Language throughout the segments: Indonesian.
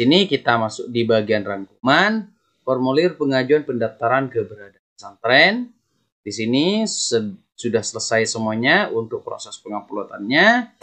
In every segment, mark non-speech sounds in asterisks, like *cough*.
sini kita masuk di bagian rangkuman formulir pengajuan pendaftaran keberadaan pesantren. Di sini sudah selesai semuanya untuk proses penguploadannya.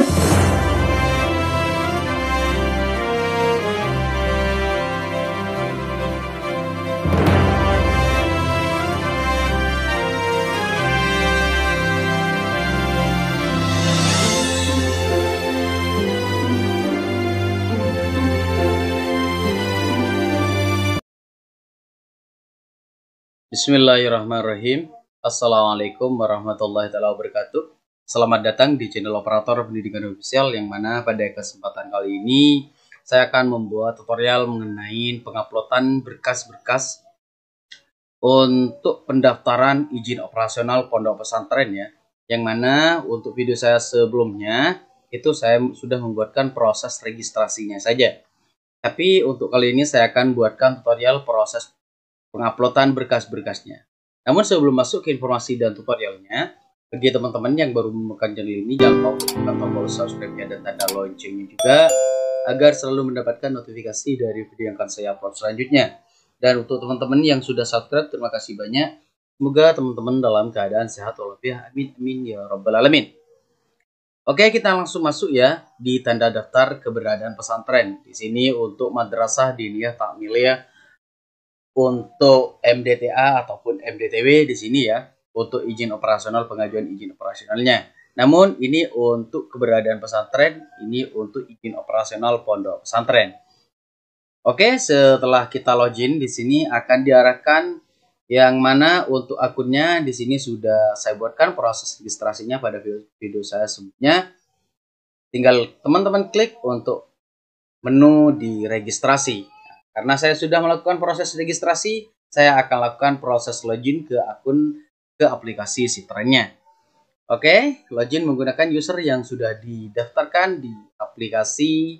Bismillahirrahmanirrahim. Assalamualaikum warahmatullahi wabarakatuh. Selamat datang di channel operator pendidikan official yang mana pada kesempatan kali ini saya akan membuat tutorial mengenai penguploadan berkas-berkas untuk pendaftaran izin operasional pondok pesantren ya. Yang mana untuk video saya sebelumnya itu saya sudah membuatkan proses registrasinya saja. Tapi untuk kali ini saya akan buatkan tutorial proses penguploadan berkas-berkasnya. Namun sebelum masuk ke informasi dan tutorialnya, bagi teman-teman yang baru menemukan channel ini, jangan lupa untuk tekan tombol subscribe-nya dan tanda loncengnya juga agar selalu mendapatkan notifikasi dari video yang akan saya upload selanjutnya. Dan untuk teman-teman yang sudah subscribe, terima kasih banyak. Semoga teman-teman dalam keadaan sehat walafiat. Amin amin ya robbal alamin. Oke, kita langsung masuk ya di tanda daftar keberadaan pesantren. Di sini untuk Madrasah Diniyah Takmiliyah untuk MDTA ataupun MDTW di sini ya untuk izin operasional pengajuan izin operasionalnya. Namun ini untuk keberadaan pesantren, ini untuk izin operasional pondok pesantren. Oke, setelah kita login di sini akan diarahkan yang mana untuk akunnya di sini sudah saya buatkan proses registrasinya pada video saya sebelumnya. Tinggal teman-teman klik untuk menu di registrasi. Karena saya sudah melakukan proses registrasi, saya akan lakukan proses login ke akun ke aplikasi Citranya. Oke, login menggunakan user yang sudah didaftarkan di aplikasi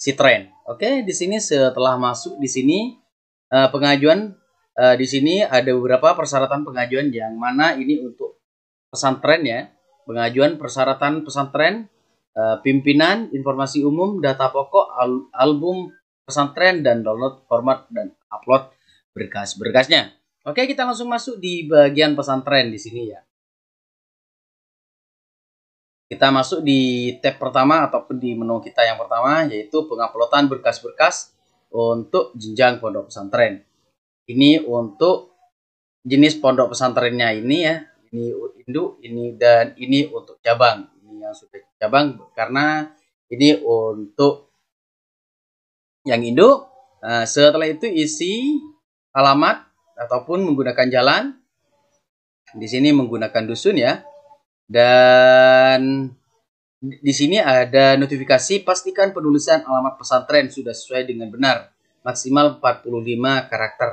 Citren. Oke, di sini setelah masuk di sini eh, pengajuan eh, di sini ada beberapa persyaratan pengajuan yang mana ini untuk pesantren ya. Pengajuan persyaratan pesantren, eh, pimpinan, informasi umum, data pokok, album pesantren dan download format dan upload berkas-berkasnya. Oke, kita langsung masuk di bagian pesantren di sini ya. Kita masuk di tab pertama ataupun di menu kita yang pertama yaitu penguploadan berkas-berkas untuk jenjang pondok pesantren. Ini untuk jenis pondok pesantrennya ini ya. Ini induk, ini dan ini untuk cabang. Ini yang sudah cabang karena ini untuk yang induk. Nah, setelah itu isi alamat ataupun menggunakan jalan. Di sini menggunakan dusun ya. Dan di sini ada notifikasi pastikan penulisan alamat pesantren sudah sesuai dengan benar. Maksimal 45 karakter.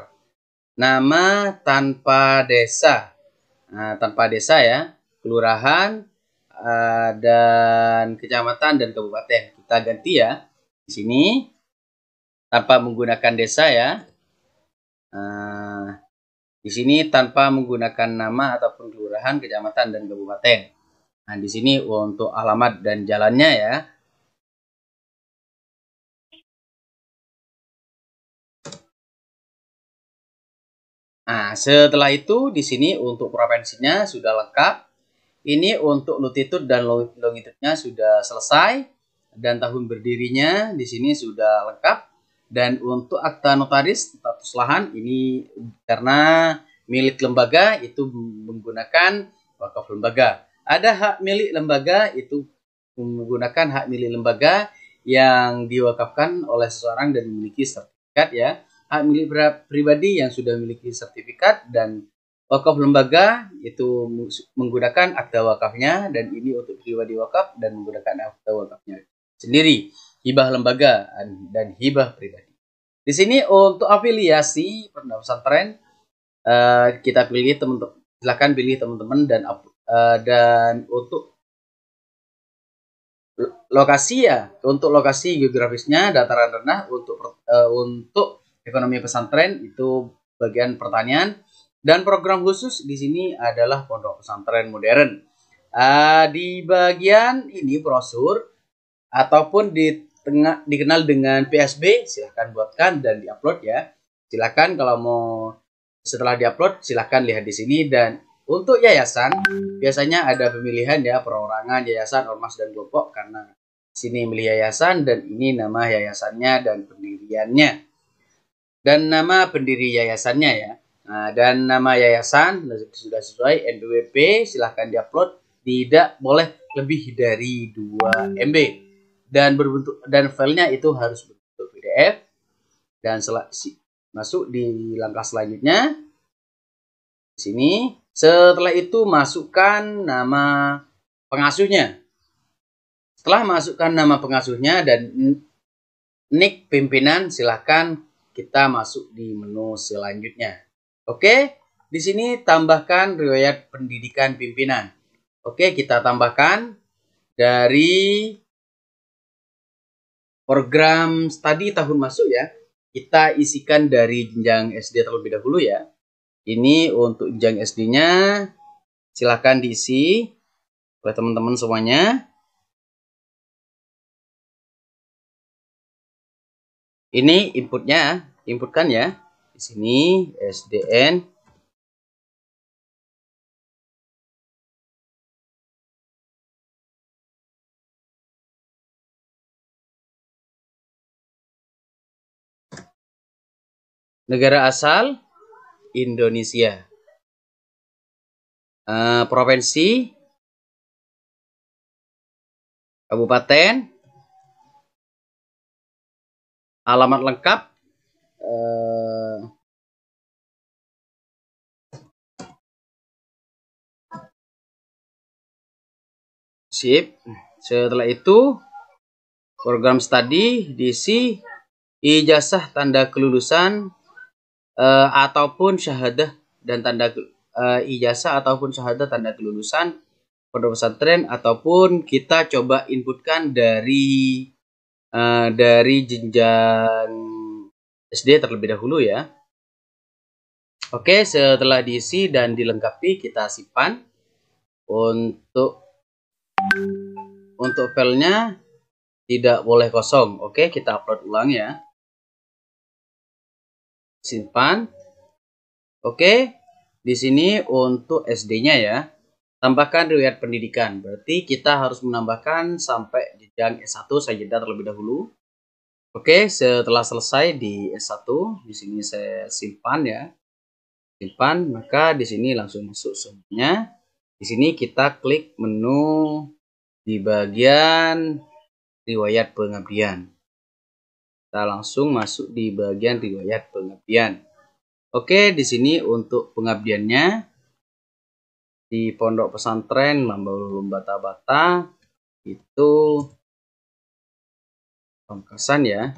Nama tanpa desa. Nah, tanpa desa ya. Kelurahan, eh, dan kecamatan dan kabupaten. Kita ganti ya di sini tanpa menggunakan desa ya. Uh, di sini tanpa menggunakan nama ataupun kelurahan, kecamatan dan kabupaten. Nah, di sini untuk alamat dan jalannya ya. Nah, setelah itu di sini untuk provinsinya sudah lengkap. Ini untuk latitude dan longitudenya sudah selesai dan tahun berdirinya di sini sudah lengkap. Dan untuk akta notaris status lahan ini karena milik lembaga itu menggunakan wakaf lembaga. Ada hak milik lembaga itu menggunakan hak milik lembaga yang diwakafkan oleh seseorang dan memiliki sertifikat ya. Hak milik pribadi yang sudah memiliki sertifikat dan wakaf lembaga itu menggunakan akta wakafnya dan ini untuk pribadi wakaf dan menggunakan akta wakafnya sendiri hibah lembaga dan hibah pribadi. Di sini untuk afiliasi pondok pesantren uh, eh, kita pilih teman-teman silakan pilih teman-teman dan uh, dan untuk lokasi ya untuk lokasi geografisnya dataran rendah untuk uh, untuk ekonomi pesantren itu bagian pertanian dan program khusus di sini adalah pondok pesantren modern. Uh, di bagian ini brosur ataupun di tengah, dikenal dengan PSB, silahkan buatkan dan diupload ya. Silahkan kalau mau setelah diupload, silahkan lihat di sini. Dan untuk yayasan, biasanya ada pemilihan ya, perorangan, yayasan, ormas, dan kelompok. Karena sini milih yayasan dan ini nama yayasannya dan pendiriannya. Dan nama pendiri yayasannya ya. Nah, dan nama yayasan sudah sesuai NWP, silahkan diupload tidak boleh lebih dari 2 MB dan berbentuk dan filenya itu harus berbentuk PDF dan masuk di langkah selanjutnya di sini setelah itu masukkan nama pengasuhnya setelah masukkan nama pengasuhnya dan nick pimpinan silahkan kita masuk di menu selanjutnya oke di sini tambahkan riwayat pendidikan pimpinan oke kita tambahkan dari Program studi tahun masuk ya, kita isikan dari jenjang SD terlebih dahulu ya. Ini untuk jenjang SD-nya silahkan diisi oleh teman-teman semuanya. Ini inputnya, inputkan ya. Di sini SDN Negara asal Indonesia. Uh, provinsi kabupaten alamat lengkap uh, sip setelah itu program studi diisi ijazah tanda kelulusan uh, ataupun syahadah dan tanda uh, ijazah ataupun syahadah tanda kelulusan pondok pesantren ataupun kita coba inputkan dari uh, dari jenjang SD terlebih dahulu ya. Oke, setelah diisi dan dilengkapi kita simpan untuk untuk filenya tidak boleh kosong. Oke, kita upload ulang ya simpan. Oke, di sini untuk SD-nya ya. Tambahkan riwayat pendidikan. Berarti kita harus menambahkan sampai jenjang S1 saya jeda terlebih dahulu. Oke, setelah selesai di S1, di sini saya simpan ya. Simpan, maka di sini langsung masuk semuanya. Di sini kita klik menu di bagian riwayat pengabdian. Kita langsung masuk di bagian riwayat pengabdian. Oke, di sini untuk pengabdiannya di Pondok Pesantren Lambau Bata itu pengkasan ya.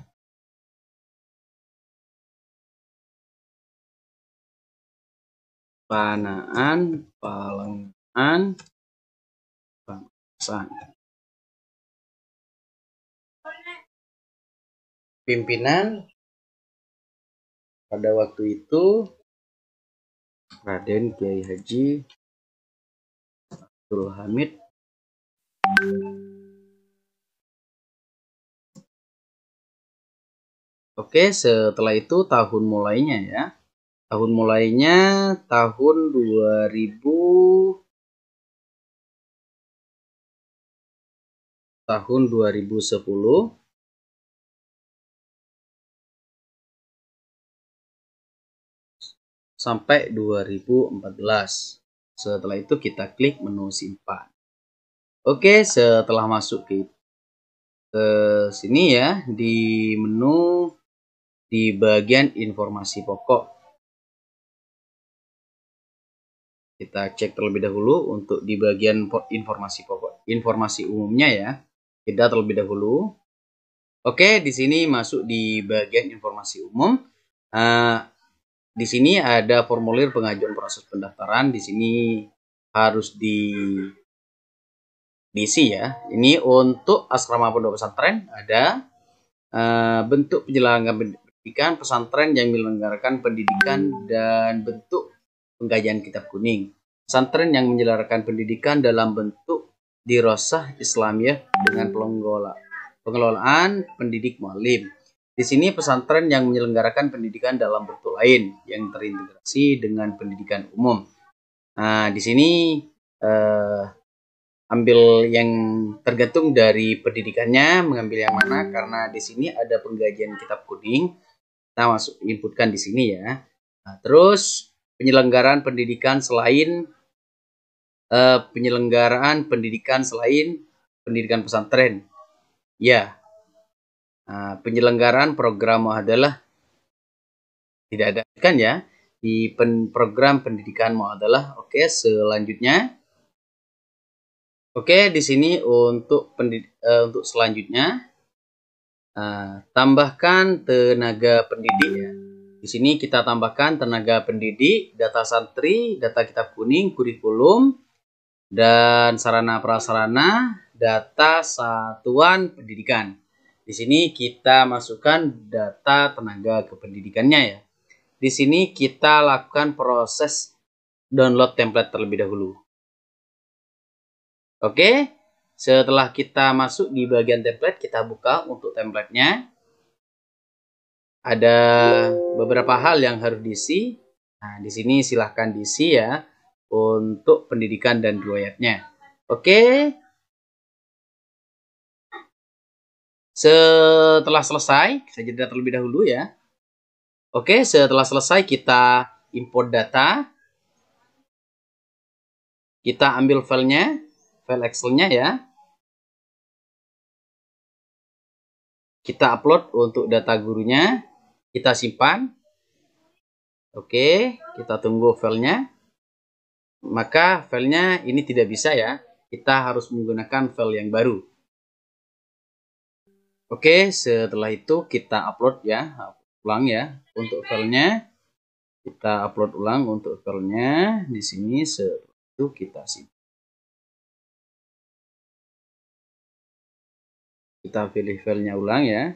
Panaan, palungan, pangkasan. pimpinan pada waktu itu Raden Kiai Haji Abdul Hamid Oke, setelah itu tahun mulainya ya. Tahun mulainya tahun 2000 tahun 2010 sampai 2014. Setelah itu kita klik menu simpan. Oke, setelah masuk ke, ke sini ya di menu di bagian informasi pokok. Kita cek terlebih dahulu untuk di bagian informasi pokok, informasi umumnya ya. Kita terlebih dahulu. Oke, di sini masuk di bagian informasi umum. Uh, di sini ada formulir pengajuan proses pendaftaran. Di sini harus di diisi ya. Ini untuk asrama pondok pesantren ada uh, bentuk penyelenggaraan pendidikan pesantren yang menyelenggarakan pendidikan dan bentuk penggajian kitab kuning. Pesantren yang menyelenggarakan pendidikan dalam bentuk dirosah Islamiyah dengan pengelola pengelolaan pendidik mualim di sini pesantren yang menyelenggarakan pendidikan dalam bentuk lain yang terintegrasi dengan pendidikan umum. Nah, di sini eh, ambil yang tergantung dari pendidikannya, mengambil yang mana karena di sini ada penggajian kitab kuning. Kita masuk inputkan di sini ya. Nah, terus penyelenggaraan pendidikan selain eh, penyelenggaraan pendidikan selain pendidikan pesantren. Ya, Ah, penyelenggaraan program adalah tidak ada kan ya di pen, program pendidikan adalah oke okay, selanjutnya oke okay, di sini untuk pendid, uh, untuk selanjutnya uh, tambahkan tenaga pendidik ya. di sini kita tambahkan tenaga pendidik data santri data kitab kuning kurikulum dan sarana prasarana data satuan pendidikan di sini kita masukkan data tenaga kependidikannya ya. Di sini kita lakukan proses download template terlebih dahulu. Oke, setelah kita masuk di bagian template, kita buka untuk templatenya. Ada beberapa hal yang harus diisi. Nah, di sini silahkan diisi ya untuk pendidikan dan riwayatnya. Oke, Setelah selesai, saya jeda terlebih dahulu ya. Oke, setelah selesai kita import data. Kita ambil filenya, file excelnya ya. Kita upload untuk data gurunya. Kita simpan. Oke, kita tunggu filenya. Maka filenya ini tidak bisa ya. Kita harus menggunakan file yang baru. Oke, setelah itu kita upload ya, ulang ya untuk filenya. Kita upload ulang untuk filenya di sini. Setelah itu kita simpan. Kita pilih filenya ulang ya.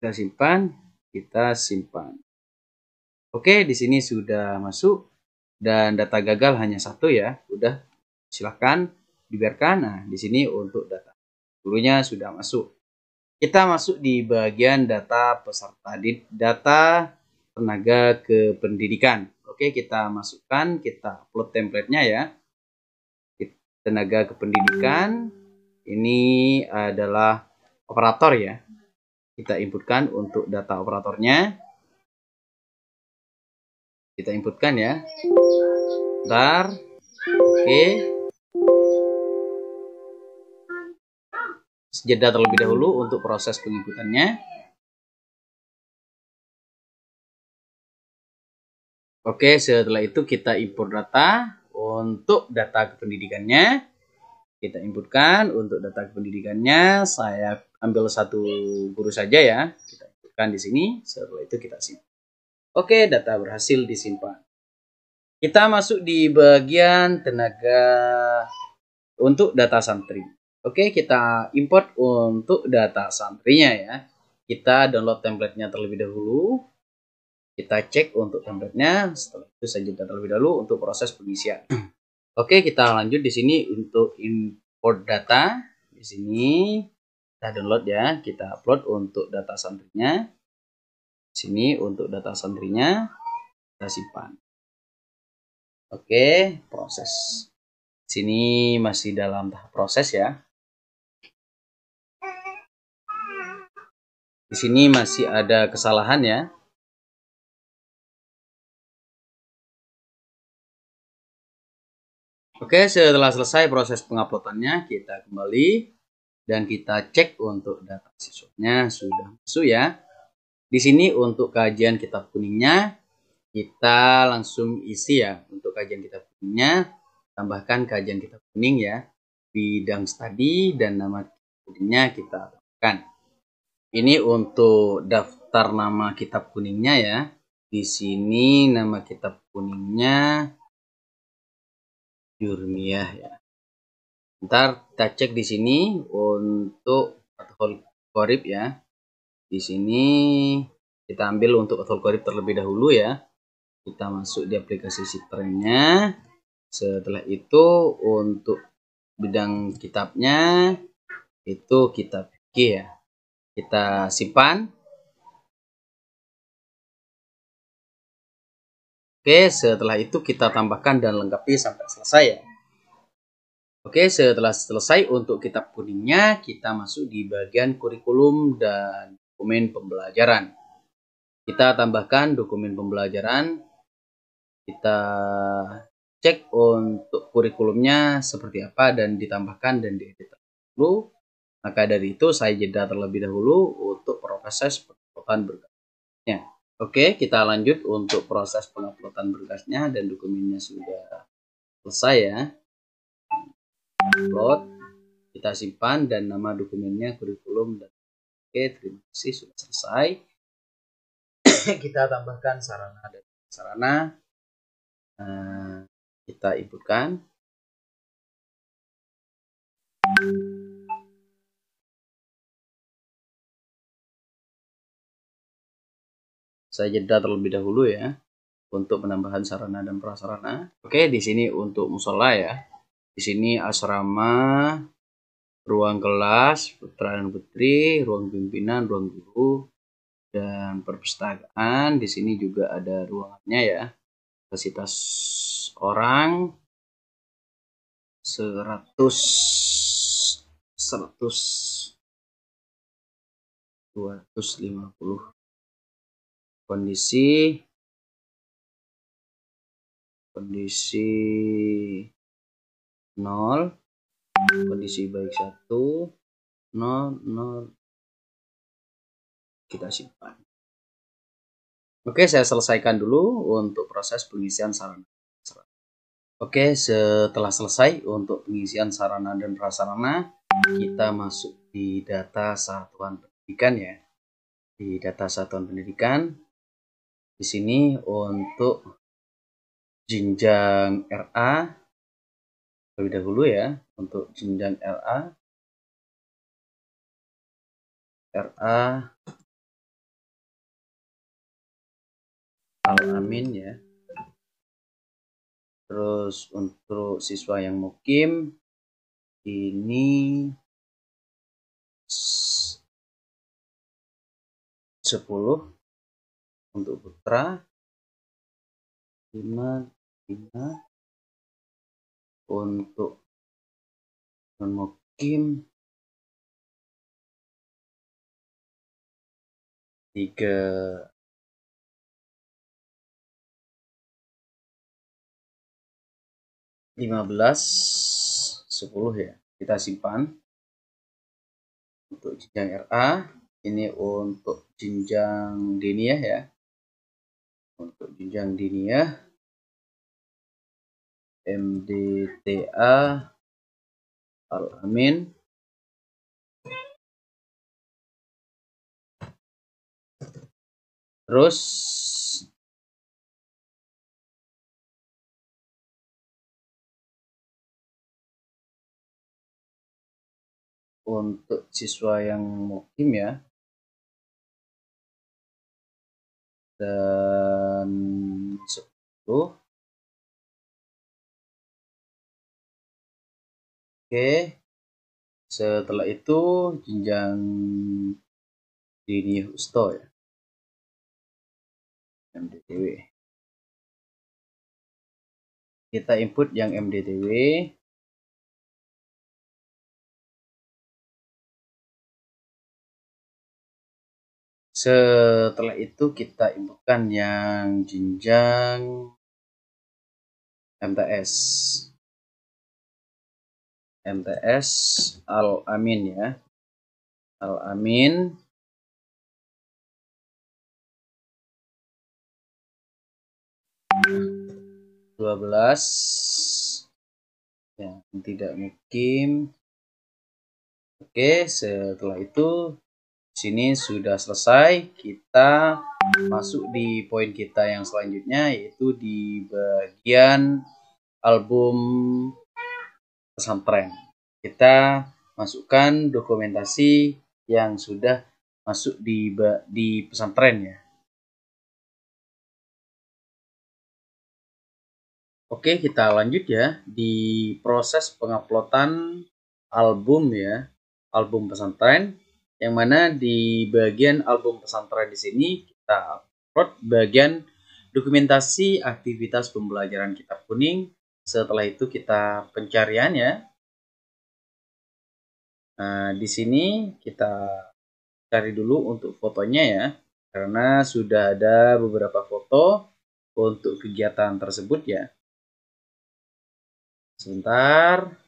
Kita simpan, kita simpan. Oke, di sini sudah masuk dan data gagal hanya satu ya. Udah, silahkan dibiarkan. Nah, di sini untuk data gurunya sudah masuk. Kita masuk di bagian data peserta did, data tenaga kependidikan. Oke, kita masukkan, kita upload template-nya ya. Tenaga kependidikan ini adalah operator ya. Kita inputkan untuk data operatornya. Kita inputkan ya. Bentar. Oke. jeda terlebih dahulu untuk proses pengikutannya. Oke, setelah itu kita import data untuk data kependidikannya. Kita inputkan untuk data kependidikannya. Saya ambil satu guru saja ya. Kita inputkan di sini. Setelah itu kita simpan. Oke, data berhasil disimpan. Kita masuk di bagian tenaga untuk data santri. Oke, kita import untuk data santrinya ya. Kita download templatenya terlebih dahulu. Kita cek untuk templatenya. Setelah itu saya jeda terlebih dahulu untuk proses pengisian. *clears throat* Oke, kita lanjut di sini untuk import data. Di sini kita download ya. Kita upload untuk data santrinya. Di sini untuk data santrinya. Kita simpan. Oke, proses. Di sini masih dalam tahap proses ya. Di sini masih ada kesalahan ya. Oke, setelah selesai proses penguploadannya, kita kembali dan kita cek untuk data siswanya sudah masuk ya. Di sini untuk kajian kitab kuningnya kita langsung isi ya untuk kajian kitab kuningnya tambahkan kajian kitab kuning ya bidang studi dan nama kuningnya kita tambahkan. Ini untuk daftar nama kitab kuningnya ya. Di sini nama kitab kuningnya Jurniah ya. Ntar kita cek di sini untuk Atul korip ya. Di sini kita ambil untuk Atul korip terlebih dahulu ya. Kita masuk di aplikasi Citranya. Setelah itu untuk bidang kitabnya itu kitab G ya kita simpan Oke, setelah itu kita tambahkan dan lengkapi sampai selesai ya. Oke, setelah selesai untuk kitab kuningnya, kita masuk di bagian kurikulum dan dokumen pembelajaran. Kita tambahkan dokumen pembelajaran. Kita cek untuk kurikulumnya seperti apa dan ditambahkan dan diedit dulu. Maka dari itu saya jeda terlebih dahulu untuk proses penguploadan berkasnya. Oke, kita lanjut untuk proses penguploadan berkasnya dan dokumennya sudah selesai ya. Upload, kita simpan dan nama dokumennya kurikulum dan oke terima kasih sudah selesai. *coughs* kita tambahkan sarana dan sarana eh, kita inputkan. saya jeda terlebih dahulu ya untuk penambahan sarana dan prasarana. Oke, di sini untuk musola ya. Di sini asrama, ruang kelas, putra dan putri, ruang pimpinan, ruang guru, dan perpustakaan. Di sini juga ada ruangnya ya. Kapasitas orang 100 100 250 kondisi kondisi 0 kondisi baik 1 0 0 kita simpan Oke saya selesaikan dulu untuk proses pengisian sarana Oke setelah selesai untuk pengisian sarana dan prasarana kita masuk di data satuan pendidikan ya di data satuan pendidikan di sini untuk jenjang RA terlebih dahulu ya untuk jenjang RA RA Alamin ya terus untuk siswa yang mukim ini sepuluh untuk putra lima lima untuk non tiga lima belas sepuluh ya kita simpan untuk jenjang RA ini untuk jenjang dini ya ya untuk jenjang ya. MDTA Al Amin terus untuk siswa yang mukim ya dan 10 Oke, setelah itu jenjang ini Husto ya. MDTW. Kita input yang MDTW. Setelah itu kita inputkan yang jenjang MTS. MTS Al-Amin ya. Al-Amin dua belas ya tidak mungkin oke setelah itu sini sudah selesai. Kita masuk di poin kita yang selanjutnya yaitu di bagian album pesantren. Kita masukkan dokumentasi yang sudah masuk di di pesantren ya. Oke, kita lanjut ya di proses penguploadan album ya, album pesantren yang mana di bagian album pesantren di sini kita upload bagian dokumentasi aktivitas pembelajaran kitab kuning. Setelah itu kita pencarian ya. Nah, di sini kita cari dulu untuk fotonya ya. Karena sudah ada beberapa foto untuk kegiatan tersebut ya. Sebentar.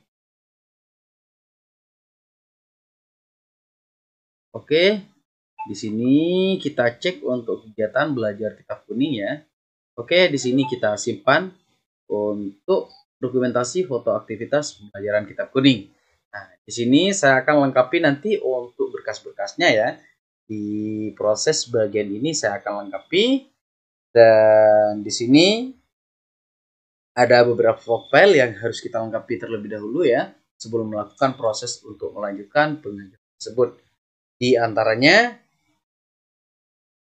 Oke, di sini kita cek untuk kegiatan belajar kitab kuning ya. Oke, di sini kita simpan untuk dokumentasi foto aktivitas pembelajaran kitab kuning. Nah, di sini saya akan lengkapi nanti untuk berkas-berkasnya ya. Di proses bagian ini saya akan lengkapi dan di sini ada beberapa file yang harus kita lengkapi terlebih dahulu ya sebelum melakukan proses untuk melanjutkan pengajaran tersebut. Di antaranya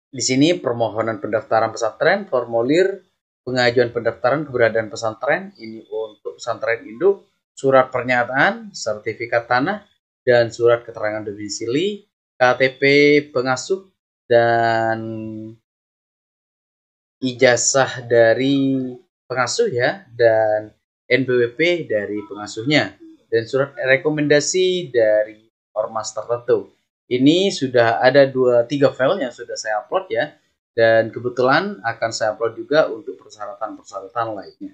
di sini permohonan pendaftaran pesantren, formulir pengajuan pendaftaran keberadaan pesantren ini untuk pesantren induk, surat pernyataan, sertifikat tanah dan surat keterangan domisili, KTP pengasuh dan ijazah dari pengasuh ya dan NBWP dari pengasuhnya dan surat rekomendasi dari ormas tertentu. Ini sudah ada dua tiga file yang sudah saya upload ya dan kebetulan akan saya upload juga untuk persyaratan-persyaratan lainnya.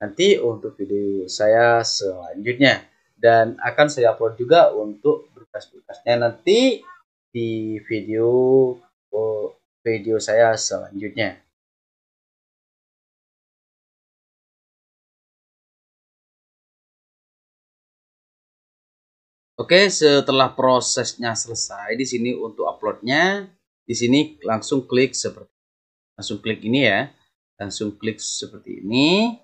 Nanti untuk video saya selanjutnya dan akan saya upload juga untuk berkas-berkasnya nanti di video oh, video saya selanjutnya. Oke, setelah prosesnya selesai di sini untuk uploadnya, di sini langsung klik seperti langsung klik ini ya, langsung klik seperti ini.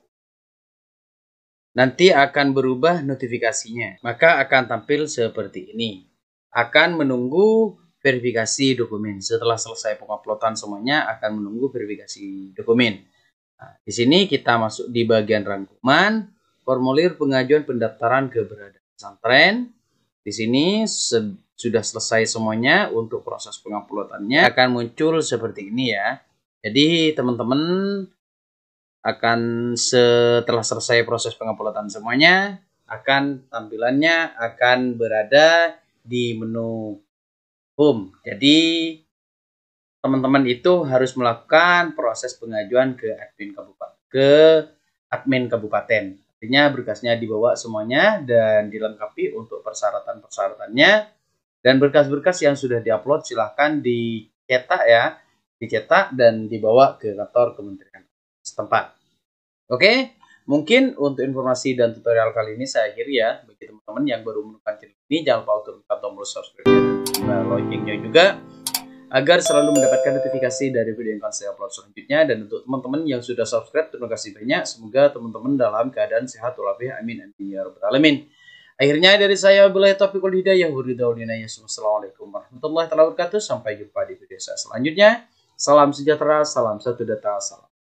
Nanti akan berubah notifikasinya, maka akan tampil seperti ini. Akan menunggu verifikasi dokumen. Setelah selesai penguploadan semuanya, akan menunggu verifikasi dokumen. Nah, di sini kita masuk di bagian rangkuman formulir pengajuan pendaftaran keberadaan pesantren. Di sini se sudah selesai semuanya untuk proses penguploadannya akan muncul seperti ini ya. Jadi teman-teman akan setelah selesai proses penguploadan semuanya akan tampilannya akan berada di menu home. Jadi teman-teman itu harus melakukan proses pengajuan ke admin kabupaten ke admin kabupaten. Artinya berkasnya dibawa semuanya dan dilengkapi untuk persyaratan-persyaratannya. Dan berkas-berkas yang sudah diupload silahkan dicetak ya. Dicetak dan dibawa ke kantor kementerian setempat. Oke, mungkin untuk informasi dan tutorial kali ini saya akhiri ya. Bagi teman-teman yang baru menemukan channel ini, jangan lupa untuk tekan tombol subscribe dan loncengnya juga agar selalu mendapatkan notifikasi dari video yang akan saya upload selanjutnya dan untuk teman-teman yang sudah subscribe terima kasih banyak semoga teman-teman dalam keadaan sehat walafiat amin amin ya rabbal alamin akhirnya dari saya bila taufiq wal hidayah ya Assalamualaikum warahmatullahi wabarakatuh sampai jumpa di video saya selanjutnya salam sejahtera salam satu data salam